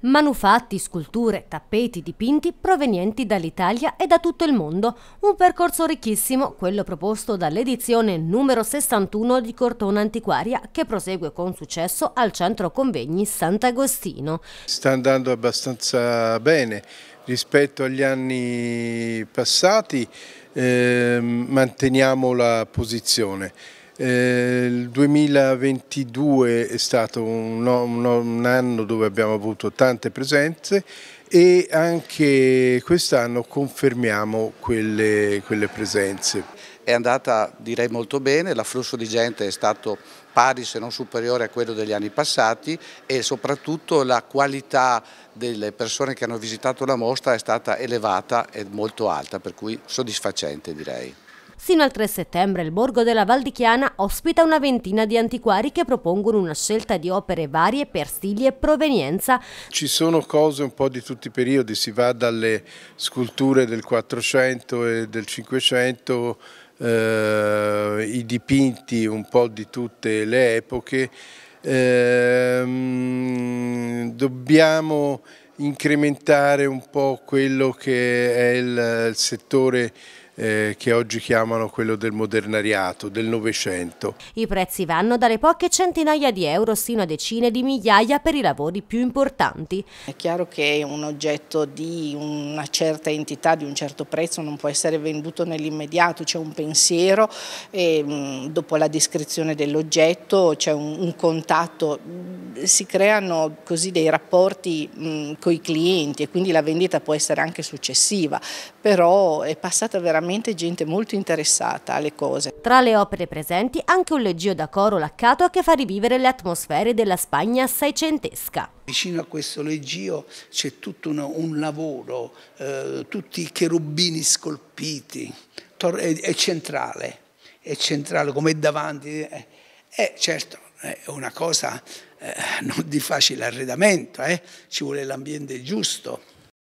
Manufatti, sculture, tappeti, dipinti provenienti dall'Italia e da tutto il mondo. Un percorso ricchissimo, quello proposto dall'edizione numero 61 di Cortona Antiquaria, che prosegue con successo al centro convegni Sant'Agostino. Sta andando abbastanza bene rispetto agli anni passati, eh, manteniamo la posizione. Eh, il 2022 è stato un, un, un, anno dove abbiamo avuto tante presenze e anche quest'anno confermiamo quelle, quelle presenze. È andata direi molto bene, l'afflusso di gente è stato pari se non superiore a quello degli anni passati e soprattutto la qualità delle persone che hanno visitato la mostra è stata elevata e molto alta, per cui soddisfacente direi. Sino al 3 settembre il Borgo della Val di Chiana ospita una ventina di antiquari che propongono una scelta di opere varie per stili e provenienza. Ci sono cose un po' di tutti i periodi, si va dalle sculture del 400 e del 500 Uh, eh, i dipinti un po' di tutte le epoche, uh, dobbiamo incrementare un po' quello che è il, il settore eh, che oggi chiamano quello del modernariato, del Novecento. I prezzi vanno dalle poche centinaia di euro sino a decine di migliaia per i lavori più importanti. È chiaro che un oggetto di una certa entità, di un certo prezzo, non può essere venduto nell'immediato, c'è un pensiero, e, mm, dopo la descrizione dell'oggetto c'è un, un, contatto, si creano così dei rapporti mm, con i clienti e quindi la vendita può essere anche successiva, però è passata veramente veramente gente molto interessata alle cose. Tra le opere presenti anche un leggio da coro laccato che fa rivivere le atmosfere della Spagna seicentesca. Vicino a questo leggio c'è tutto un, un lavoro, eh, tutti i cherubini scolpiti, è, è, centrale, è centrale come davanti. è, eh, eh, certo, è una cosa eh, non di facile arredamento, eh? ci vuole l'ambiente giusto.